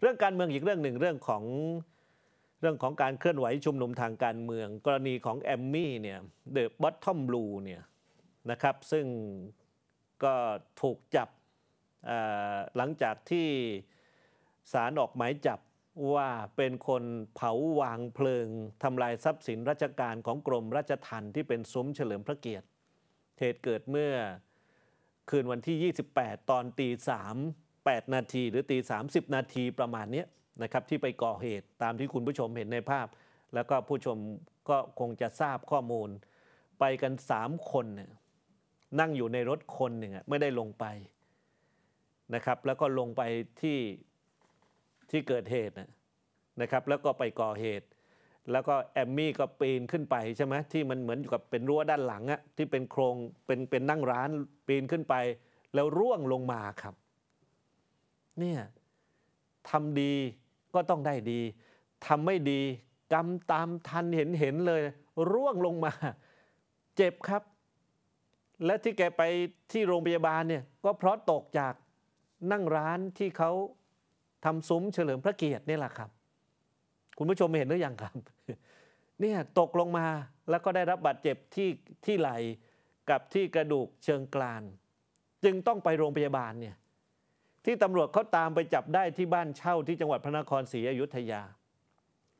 เรื่องการเมืองอีกเรื่องหนึ่งเรื่องของเรื่องของการเคลื่อนไหวชุมนุมทางการเมืองกรณีของแอมมี่เนี่ยเดอะบอททอมบลูเนี่ยนะครับซึ่งก็ถูกจับหลังจากที่ศาลออกหมายจับว่าเป็นคนเผาวางเพลิงทำลายทรัพย์สินราชการของกรมราชทัณฑ์ที่เป็นซุ้มเฉลิมพระเกียรติเหตุเกิดเมื่อคืนวันที่ 28 ตอนตี3 8นาทีหรือตี30 นาทีประมาณนี้นะครับที่ไปก่อเหตุตามที่คุณผู้ชมเห็นในภาพ แล้วก็ผู้ชมก็คงจะทราบข้อมูล ไปกัน 3 คนเนี่ยนั่งอยู่ในรถคนหนึ่งไม่ได้ลงไปนะครับ แล้วก็ลงไปที่ที่เกิดเหตุนะครับ แล้วก็ไปก่อเหตุแล้วก็แอมมี่ก็ปีนขึ้นไปใช่ไหมที่มันเหมือนอยู่กับเป็นรั้วด้านหลังอะที่เป็นโครงเป็นเป็นนั่งร้านปีนขึ้นไป แล้วร่วงลงมาครับเนี่ยทำดีก็ต้องได้ดีทำไม่ดีกรรมตามทันเห็นเห็นเลย ร่วงลงมา เจ็บครับ และที่แกไปที่โรงพยาบาลเนี่ยก็เพราะตกจากนั่งร้านที่เขาทำซุ้มเฉลิมพระเกียรตินี่แหละครับ คุณผู้ชมเห็นหรือยังครับเนี่ยตกลงมาแล้วก็ได้รับบาดเจ็บที่ที่ไหลกับที่กระดูกเชิงกรานจึงต้องไปโรงพยาบาลเนี่ยที่ตำรวจเขาตามไปจับได้ที่บ้านเช่าที่จังหวัดพระนครศรีอยุธยา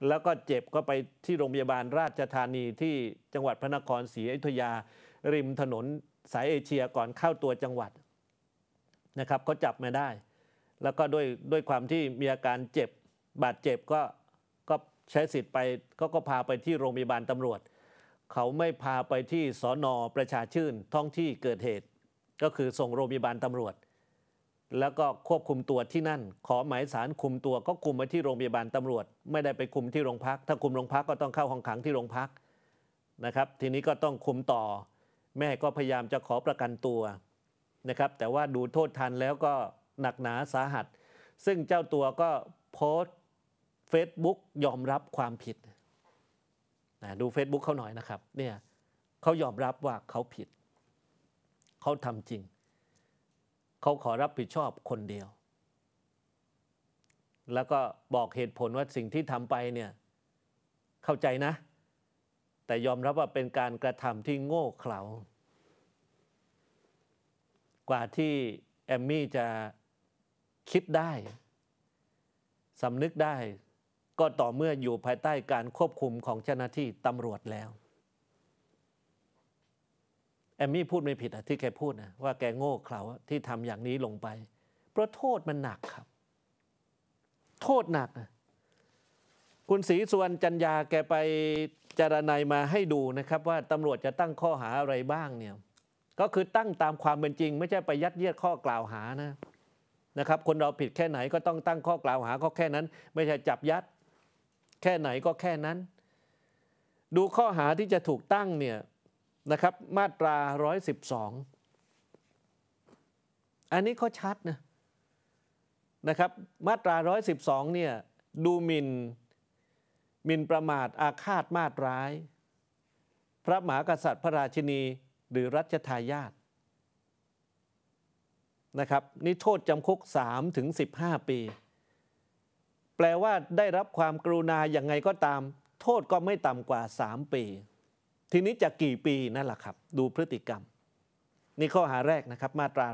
แล้วก็เจ็บก็ไปที่โรงพยาบาลราชธานีที่จังหวัดพระนครศรีอยุธยาริมถนนสายเอเชียก่อนเข้าตัวจังหวัดนะครับเขาจับมาได้ แล้วก็ด้วยด้วยความที่มีอาการเจ็บบาดเจ็บก็ก็ใช้สิทธิ์ไปก็ก็พาไปที่โรงพยาบาลตำรวจเขาไม่พาไปที่สอนอประชาชื่นท้องที่เกิดเหตุก็คือส่งโรงพยาบาลตำรวจแล้วก็ควบคุมตัวที่นั่น ขอหมายสารคุมตัว ก็คุมไปที่โรงพยาบาลตำรวจ ไม่ได้ไปคุมที่โรงพัก ถ้าคุมโรงพักก็ต้องเข้าห้องขังที่โรงพักนะครับ ทีนี้ก็ต้องคุมต่อ แม่ก็พยายามจะขอประกันตัวนะครับแต่ว่าดูโทษทันแล้วก็หนักหนาสาหัส ซึ่งเจ้าตัวก็โพสต์เฟซบุ๊กยอมรับความผิดนะดู Facebook เขาหน่อยนะครับเนี่ยเขายอมรับว่าเขาผิดเขาทำจริงเขาขอรับผิดชอบคนเดียว แล้วก็บอกเหตุผลว่าสิ่งที่ทำไปเนี่ยเข้าใจนะ แต่ยอมรับว่าเป็นการกระทำที่โง่เขลา กว่าที่แอมมี่จะคิดได้สำนึกได้ก็ต่อเมื่ออยู่ภายใต้การควบคุมของเจ้าหน้าที่ตำรวจแล้วแอมมี่พูดไม่ผิดอะที่แกพูดนะว่าแกโง่เขลาที่ทำอย่างนี้ลงไปเพราะโทษมันหนักครับ โทษหนักนะคุณศรีสุวรรณจันยาแกไปจารนัยมาให้ดูนะครับ ว่าตำรวจจะตั้งข้อหาอะไรบ้างเนี่ยก็คือตั้งตามความเป็นจริง ไม่ใช่ไปยัดเยียดข้อกล่าวหานะนะครับคนเราผิดแค่ไหนก็ต้องตั้งข้อกล่าวหาก็แค่นั้น ไม่ใช่จับยัด แค่ไหนก็แค่นั้น ดูข้อหาที่จะถูกตั้งเนี่ยนะครับมาตรา 112 อันนี้ก็ชัดนะนะครับมาตรา 112 เนี่ยดูหมินหมินประมาทอาฆาตมาตร้าย พระมหากษัตริย์พระราชินีหรือรัชทายาทนะครับนี่โทษจำคุก 3 ถึง 15 ปี แปลว่าได้รับความกรุณาอย่างไงก็ตาม โทษก็ไม่ต่ำกว่า 3 ปีทีนี้จะกี่ปีนั่นแหละครับ ดูพฤติกรรม นี่ข้อหาแรกนะครับ มาตรา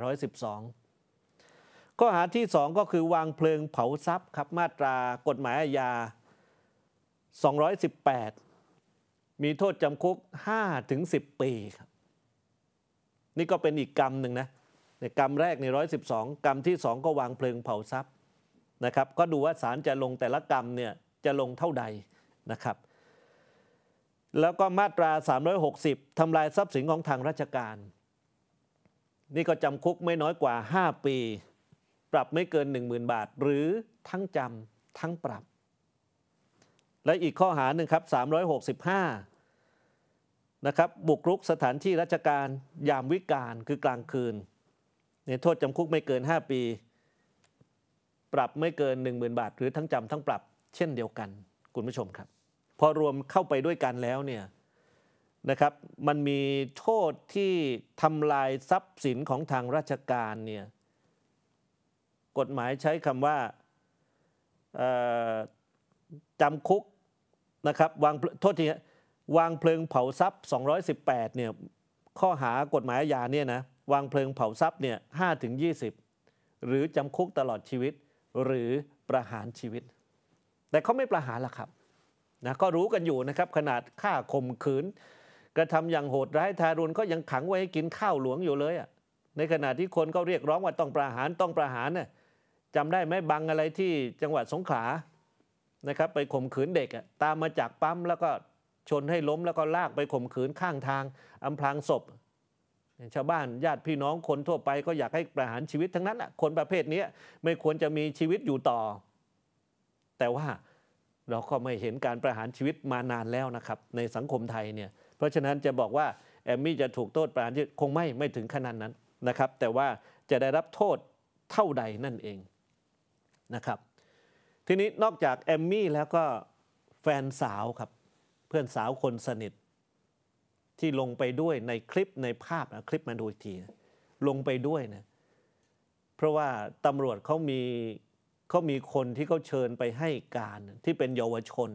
112ข้อหาที่ 2 ก็คือวางเพลิงเผาทรัพย์ครับ มาตรากฎหมายอาญา218 มีโทษจำคุก 5-10ถึงปีครับนี่ก็เป็นอีกกรรมหนึ่งนะในกรรมแรกใน112 กรรมที่ 2 ก็วางเพลิงเผาทรัพย์นะครับ ก็ดูว่าศาลจะลงแต่ละกรรมเนี่ยจะลงเท่าใดนะครับแล้วก็มาตรา 360ทำลายทรัพย์สินของทางราชการ นี่ก็จำคุกไม่น้อยกว่า 5 ปี ปรับไม่เกิน 10,000 บาท หรือทั้งจำทั้งปรับ และอีกข้อหาหนึ่งครับ 365 นะครับบุกรุกสถานที่ราชการยามวิกาลคือกลางคืนเนี่ยโทษจำคุกไม่เกิน 5 ปี ปรับไม่เกิน 10,000 บาท หรือทั้งจำทั้งปรับ เช่นเดียวกัน คุณผู้ชมครับพอรวมเข้าไปด้วยกันแล้วเนี่ยนะครับมันมีโทษที่ทำลายทรัพย์สินของทางราชการเนี่ยกฎหมายใช้คำว่าจำคุกนะครับวางโทษทีวางเพลิงเผาทรัพย์ 218เนี่ยข้อหากฎหมายอาญาเนี่ยนะวางเพลิงเผาทรัพย์เนี่ย5ถึง20 หรือจำคุกตลอดชีวิตหรือประหารชีวิต แต่เขาไม่ประหารหรอกครับนะก็รู้กันอยู่นะครับ ขนาดฆ่าข่มขืนกระทำอย่างโหดร้ายทารุณก็ยังขังไว้ให้กินข้าวหลวงอยู่เลยอ่ะในขณะที่คนก็เรียกร้องว่าต้องประหารต้องประหารน่ยจำได้ไหมบังอะไรที่จังหวัดสงขลานะครับไปข่มขืนเด็กอ่ะตามมาจากปั๊มแล้วก็ชนให้ล้มแล้วก็ลากไปข่มขืนข้างทางอำพรางศพ ชาวบ้านญาติพี่น้องคนทั่วไป ก็อยากให้ประหารชีวิตทั้งนั้นอ่ะคนประเภทนี้ไม่ควรจะมีชีวิตอยู่ต่อ แต่ว่าเราก็ไม่เห็นการประหารชีวิตมานานแล้วนะครับในสังคมไทยเนี่ยเพราะฉะนั้นจะบอกว่าแอมมี่จะถูกโทษประหารชีวิตคงไม่ไม่ถึงขนาดนั้นนะครับ แต่ว่าจะได้รับโทษเท่าใดนั่นเองนะครับทีนี้นอกจากแอมมี่แล้วก็แฟนสาวครับเพื่อนสาวคนสนิท ที่ลงไปด้วยในคลิปในภาพนะคลิปมาดูอีกทีลงไปด้วยนะเพราะว่าตำรวจเขามีเขา มี คน ที่เขาเชิญ ไป ให้ การ ที่ เป็น เยาวชน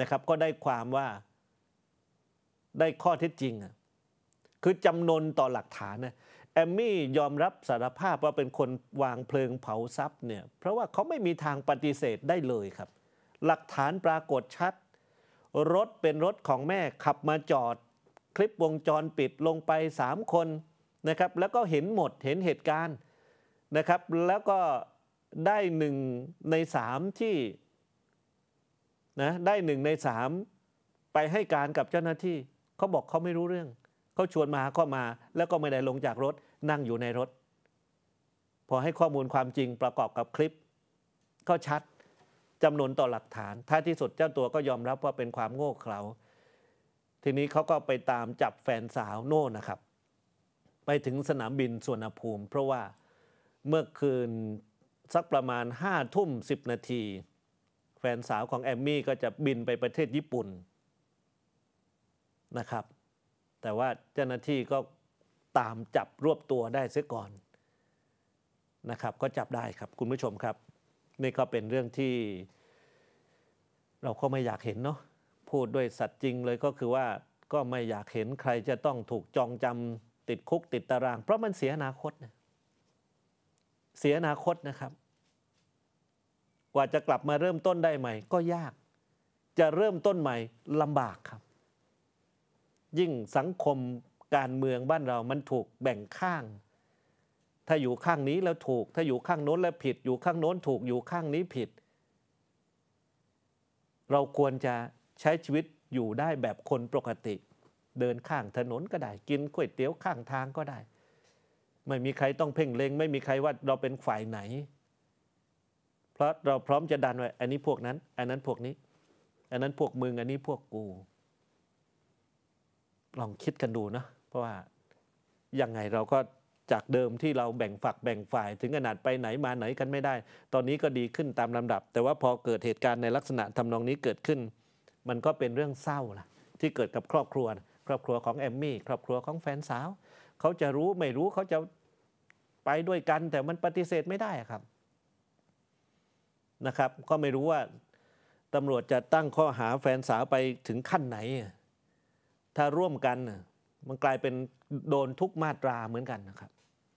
นะครับ ก็ ได้ ความ ว่า ได้ ข้อเท็จจริง คือ จำนนต่อ หลักฐานนะแอมมี่ ยอมรับ สารภาพ ว่า เป็น คน วาง เพลิง เผา ทรัพย์ เนี่ย เพราะว่าเขาไม่มี ทาง ปฏิเสธ ได้ เลย ครับ หลักฐาน ปรากฏ ชัด รถ เป็น รถ ของ แม่ ขับ มา จอด คลิป วงจร ปิด ลง ไป 3 คน นะครับ แล้วก็ เห็น หมด เห็น เหตุการณ์ นะครับ แล้วก็ได้หนึ่งในสามที่นะได้หนึ่งในสามไปให้การกับเจ้าหน้าที่เขาบอกเขาไม่รู้เรื่องเขาชวนมาก็มา แล้วก็ไม่ได้ลงจากรถนั่งอยู่ในรถ พอให้ข้อมูลความจริงประกอบกับคลิป ก็ชัดจำนวนต่อหลักฐานท้ายที่สุดเจ้าตัวก็ยอมรับว่าเป็นความโง่เขลาทีนี้เขาก็ไปตามจับแฟนสาวโน่นะครับ ไปถึงสนามบินสวนภูมิ เพราะว่าเมื่อคืนสักประมาณ5้าทุ่มสินาทีแฟนสาวของแอมมี่ก็จะบินไปประเทศญี่ปุ่นนะครับ แต่ว่าเจ้าหน้าที่ก็ตามจับรวบตัวได้เสียก่อนนะครับ ก็จับได้ครับ คุณผู้ชมครับนี่ก็เป็นเรื่องที่ เราก็ไม่อยากเห็นเนาะพูดด้วยสัตว์จริงเลยก็คือว่าก็ไม่อยากเห็นใครจะต้องถูกจองจำติดคุกติดตาราง เพราะมันเสียอนาคตนเสียอนาคตนะครับกว่าจะกลับมาเริ่มต้นได้ใหม่ก็ยาก จะเริ่มต้นใหม่ลำบากครับ ยิ่งสังคมการเมืองบ้านเรามันถูกแบ่งข้าง ถ้าอยู่ข้างนี้แล้วถูก ถ้าอยู่ข้างโน้นแล้วผิดอยู่ข้างโน้นถูกอยู่ข้างนี้ผิด เราควรจะใช้ชีวิตอยู่ได้แบบคนปกติ เดินข้างถนนก็ได้กินก๋วยเตี๋ยวข้างทางก็ได้ ไม่มีใครต้องเพ่งเลงไม่มีใครว่าเราเป็นฝ่ายไหนเพราะเราพร้อมจะดันไว้อันนี้พวกนั้น อันนั้นพวกนี้ อันนั้นพวกมึง อันนี้พวกกู ลองคิดกันดูนะเพราะว่ายังไงเราก็จากเดิมที่เราแบ่งฝักแบ่งฝ่าย ถึงขนาดไปไหนมาไหนกันไม่ได้ ตอนนี้ก็ดีขึ้นตามลำดับ แต่ว่าพอเกิดเหตุการณ์ในลักษณะทำนองนี้เกิดขึ้น มันก็เป็นเรื่องเศร้าล่ะ ที่เกิดกับครอบครัว ครอบครัวของแอมมี่ ครอบครัวของแฟนสาว เขาจะรู้ไม่รู้เขาจะไปด้วยกัน แต่มันปฏิเสธไม่ได้ครับนะครับก็ไม่รู้ว่าตำรวจจะตั้งข้อหาแฟนสาวไปถึงขั้นไหน ถ้าร่วมกัน มันกลายเป็นโดนทุกมาตราเหมือนกันนะครับ